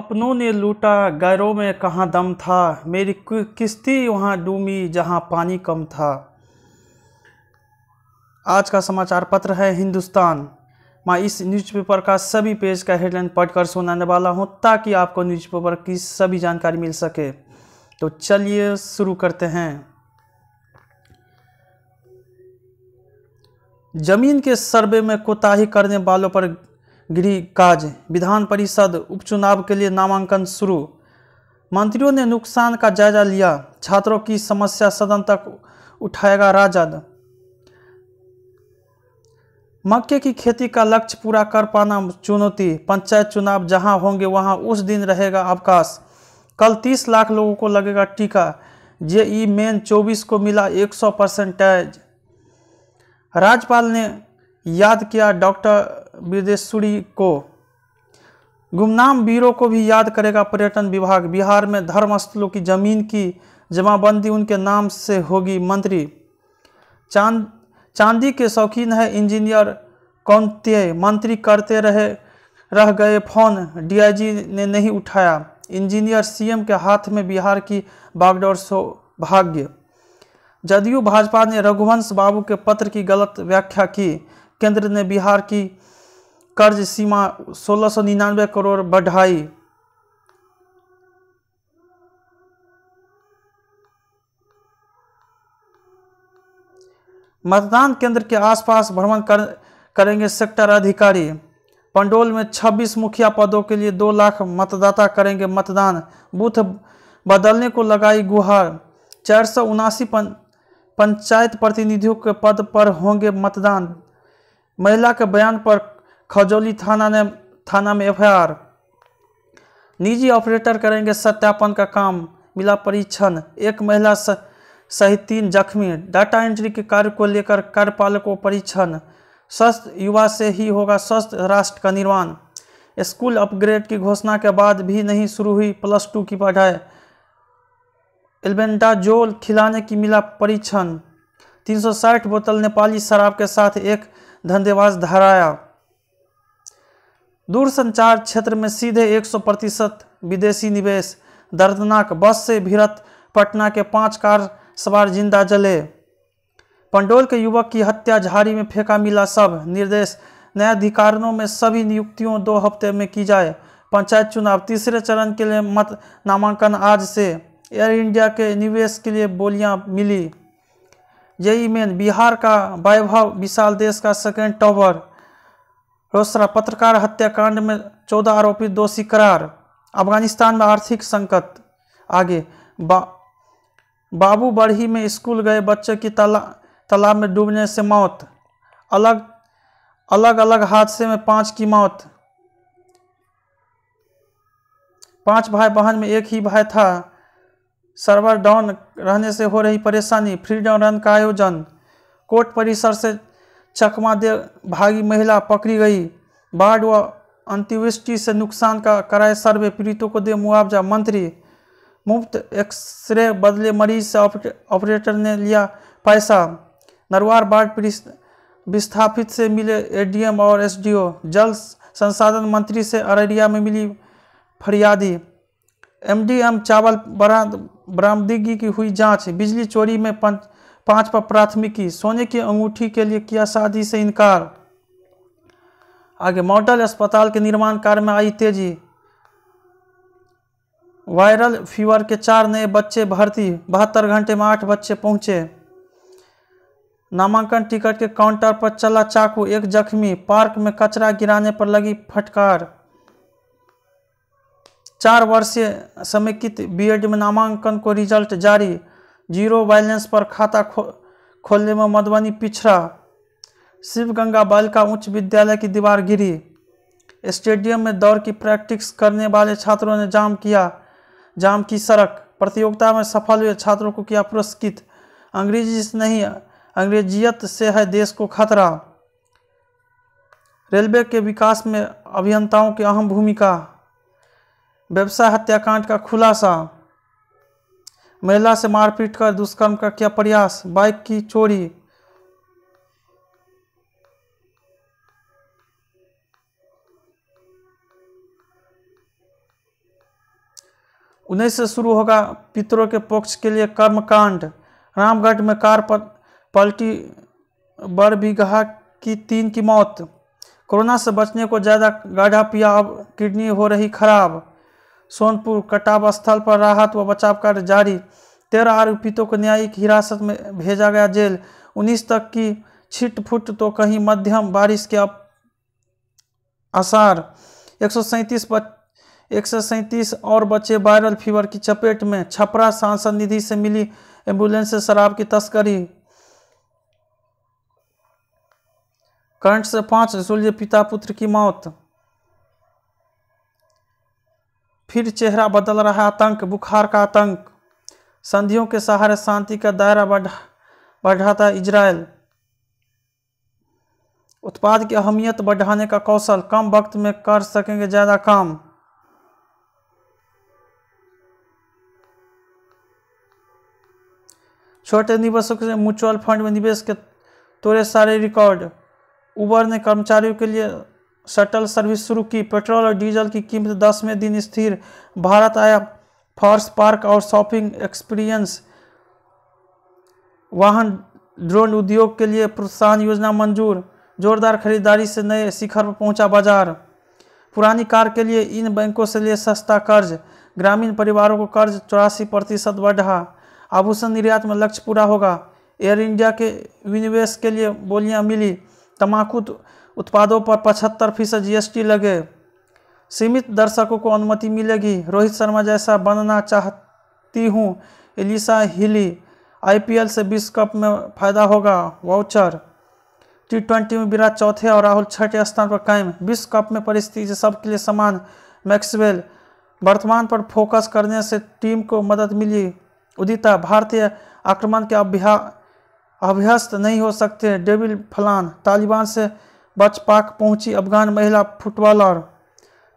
अपनों ने लूटा गैरों में कहाँ दम था मेरी किस्ती वहाँ डूबी जहाँ पानी कम था आज का समाचार पत्र है हिंदुस्तान मैं इस न्यूज़पेपर का सभी पेज का हेडलाइन पढ़कर सुनाने वाला हूँ ताकि आपको न्यूज़पेपर की सभी जानकारी मिल सके तो चलिए शुरू करते हैं जमीन के सर्वे में कोताही करने वालों पर गृह काज विधान परिषद उपचुनाव के लिए नामांकन शुरू मंत्रियों ने नुकसान का जायजा लिया छात्रों की समस्या सदन तक उठाएगा राजद मक्के की खेती का लक्ष्य पूरा कर पाना चुनौती पंचायत चुनाव जहां होंगे वहां उस दिन रहेगा अवकाश कल 30 लाख लोगों को लगेगा टीका जेई मेन 24 को मिला 100 परसेंटेज राज्यपाल ने याद किया डॉक्टर विदेश्वरी को गुमनाम वीरों को भी याद करेगा पर्यटन विभाग बिहार में धर्म स्थलों की जमीन की जमाबंदी उनके नाम से होगी मंत्री चांद चांदी के शौकीन है इंजीनियर कौनते मंत्री करते रहे रह गए फोन डीआईजी ने नहीं उठाया इंजीनियर सीएम के हाथ में बिहार की बागडोर सौभाग्य जदयू भाजपा ने रघुवंश बाबू के पत्र की गलत व्याख्या की केंद्र ने बिहार की कर्ज सीमा सोलह सौ निन्यानवे करोड़ बढ़ाई मतदान केंद्र के आसपास भ्रमण कर, करेंगे सेक्टर अधिकारी पंडोल में 26 मुखिया पदों के लिए 2 लाख मतदाता करेंगे मतदान बूथ बदलने को लगाई गुहार चार सौ उनासी पं, पंचायत प्रतिनिधियों के पद पर होंगे मतदान महिला के बयान पर खजौली थाना ने थाना में एफ निजी ऑपरेटर करेंगे सत्यापन का काम मिला परीक्षण एक महिला सहित तीन जख्मी डाटा एंट्री के कार्य को लेकर कार्यपालकों परीक्षण स्वस्थ युवा से ही होगा स्वस्थ राष्ट्र का निर्माण स्कूल अपग्रेड की घोषणा के बाद भी नहीं शुरू हुई प्लस टू की पढ़ाई जोल खिलाने की मिला परीक्षण 360 बोतल नेपाली शराब के साथ एक धंधेबाज धराया दूरसंचार क्षेत्र में सीधे 100 प्रतिशत विदेशी निवेश दर्दनाक बस से भिड़त पटना के पांच कार सवार जिंदा जले पंडोल के युवक की हत्या झाड़ी में फेंका मिला सब निर्देश न्यायाधिकारणों में सभी नियुक्तियों दो हफ्ते में की जाए पंचायत चुनाव तीसरे चरण के लिए मत नामांकन आज से एयर इंडिया के निवेश के लिए बोलियां मिली जेई मेन बिहार का वैभव विशाल देश का सेकेंड टॉवर रोसरा पत्रकार हत्याकांड में चौदह आरोपी दोषी करार अफगानिस्तान में आर्थिक संकट आगे बा, बाबू बढ़ी में स्कूल गए बच्चे की तला तालाब में डूबने से मौत अलग अलग अलग हादसे में पांच की मौत पांच भाई बहन में एक ही भाई था सर्वर डाउन रहने से हो रही परेशानी फ्रीडम रन का आयोजन कोर्ट परिसर से चकमा दे भागी महिला पकड़ी गई बाढ़ व अंतिवृष्टि से नुकसान का कराए सर्वे पीड़ितों को दे मुआवजा मंत्री मुफ्त एक्सरे बदले मरीज से ऑपरेटर ने लिया पैसा नरवार बाढ़ पीड़ित विस्थापित से मिले एडीएम और एसडीओ जल संसाधन मंत्री से अररिया में मिली फरियादी एमडीएम चावल बरामदगी की हुई जांच बिजली चोरी में पंच पांच पर प्राथमिकी सोने की अंगूठी के लिए किया शादी से इनकार आगे मॉडल अस्पताल के निर्माण कार्य में आई तेजी वायरल फीवर के चार नए बच्चे भर्ती बहत्तर घंटे में आठ बच्चे पहुंचे नामांकन टिकट के काउंटर पर चला चाकू एक जख्मी पार्क में कचरा गिराने पर लगी फटकार चार वर्षीय समेकित बीएड में नामांकन को रिजल्ट जारी जीरो बैलेंस पर खाता खो, खोलने में मधुबनी पिछड़ा शिव गंगा बालिका उच्च विद्यालय की दीवार गिरी स्टेडियम में दौड़ की प्रैक्टिस करने वाले छात्रों ने जाम किया जाम की सड़क प्रतियोगिता में सफल हुए छात्रों को किया पुरस्कृत अंग्रेजी से नहीं अंग्रेजियत से है देश को खतरा रेलवे के विकास में अभियंताओं की अहम भूमिका व्यवसाय हत्याकांड का खुलासा महिला से मारपीट कर दुष्कर्म का किया प्रयास बाइक की चोरी उन्नीस से शुरू होगा पितरों के पक्ष के लिए कर्मकांड रामगढ़ में कार पर पलटी बड़ बीघा की तीन की मौत कोरोना से बचने को ज़्यादा गाढ़ा पिया अब किडनी हो रही खराब सोनपुर कटाव स्थल पर राहत व बचाव कार्य जारी तेरह आरोपितों को न्यायिक हिरासत में भेजा गया जेल उन्नीस तक की छिटफुट तो कहीं मध्यम बारिश के आसार एक सौ सैंतीस एक सौ सैंतीस और बच्चे वायरल फीवर की चपेट में छपरा सांसद निधि से मिली एम्बुलेंस से शराब की तस्करी करंट से पांच सुलझे पिता पुत्र की मौत फिर चेहरा बदल रहा आतंक बुखार का आतंक संधियों के सहारे शांति का दायरा बढ़ा बढ़ाता इजराइल उत्पाद की अहमियत बढ़ाने का कौशल कम वक्त में कर सकेंगे ज़्यादा काम छोटे निवेशकों से म्यूचुअल फंड में निवेश के तोड़े सारे रिकॉर्ड उबर ने कर्मचारियों के लिए शटल सर्विस शुरू की पेट्रोल और डीजल की कीमत दसवें दिन स्थिर भारत आया फॉर्स पार्क और शॉपिंग एक्सपीरियंस वाहन ड्रोन उद्योग के लिए प्रोत्साहन योजना मंजूर जोरदार खरीदारी से नए शिखर पर पहुंचा बाजार पुरानी कार के लिए इन बैंकों से लिए सस्ता कर्ज ग्रामीण परिवारों को कर्ज चौरासी प्रतिशत बढ़ा आभूषण निर्यात में लक्ष्य पूरा होगा एयर इंडिया के विनिवेश के लिए बोलियां मिली तम्बाकू उत्पादों पर पचहत्तर फीसद जी लगे सीमित दर्शकों को अनुमति मिलेगी रोहित शर्मा जैसा बनना चाहती हूँ एलिसा हिली आईपीएल से विश्व कप में फायदा होगा वाउचर टी ट्वेंटी में विराट चौथे और राहुल छठे स्थान पर कायम विश्व कप में परिस्थिति सबके लिए समान मैक्सवेल वर्तमान पर फोकस करने से टीम को मदद मिली उदिता भारतीय आक्रमण के अभ्या अभ्यस्त नहीं हो सकते डेविल फलान तालिबान से बचपाक पहुंची अफगान महिला फुटबॉलर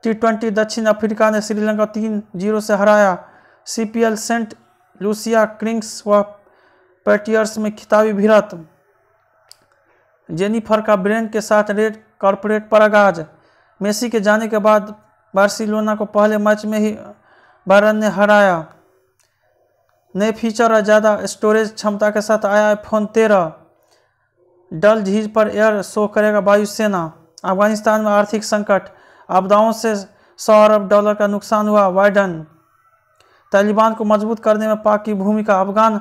टी दक्षिण अफ्रीका ने श्रीलंका तीन जीरो से हराया सीपीएल सेंट लूसिया क्रिंग्स व पैटियर्स में खिताबी भिड़त जेनिफर का ब्रेन के साथ रेड कॉरपोरेट पर आगाज मेसी के जाने के बाद बार्सिलोना को पहले मैच में ही बारन ने हराया नए फीचर और ज़्यादा स्टोरेज क्षमता के साथ आया आईफोन तेरह डल झील पर एयर शो करेगा वायुसेना अफगानिस्तान में आर्थिक संकट आपदाओं से सौ अरब डॉलर का नुकसान हुआ वाइडन तालिबान को मजबूत करने में पाक की भूमिका अफगान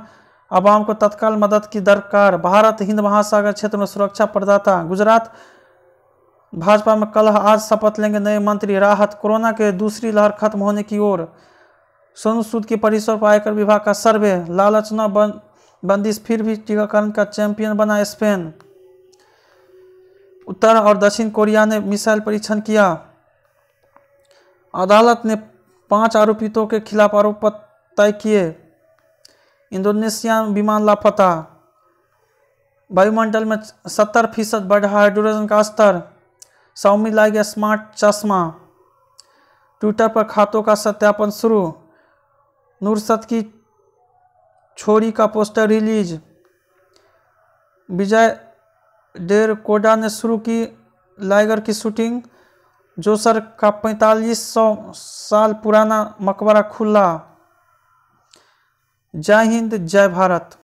आवाम को तत्काल मदद की दरकार भारत हिंद महासागर क्षेत्र में सुरक्षा प्रदाता गुजरात भाजपा में कल आज शपथ लेंगे नए मंत्री राहत कोरोना के दूसरी लहर खत्म होने की ओर सोनू सूद की परिसर पर आयकर विभाग का सर्वे लालच न बन बंदिश फिर भी टीकाकरण का चैंपियन बना स्पेन उत्तर और दक्षिण कोरिया ने मिसाइल परीक्षण किया अदालत ने पांच आरोपितों के खिलाफ आरोप तय किए इंडोनेशिया विमान लापता वायुमंडल में सत्तर फीसद बढ़ा हाइड्रोजन का स्तर सौमी गया स्मार्ट चश्मा ट्विटर पर खातों का सत्यापन शुरू नूरसत की छोरी का पोस्टर रिलीज विजय डेर कोडा ने शुरू की लाइगर की शूटिंग जोसर का पैंतालीस सौ साल पुराना मकबरा खुला जय हिंद जय भारत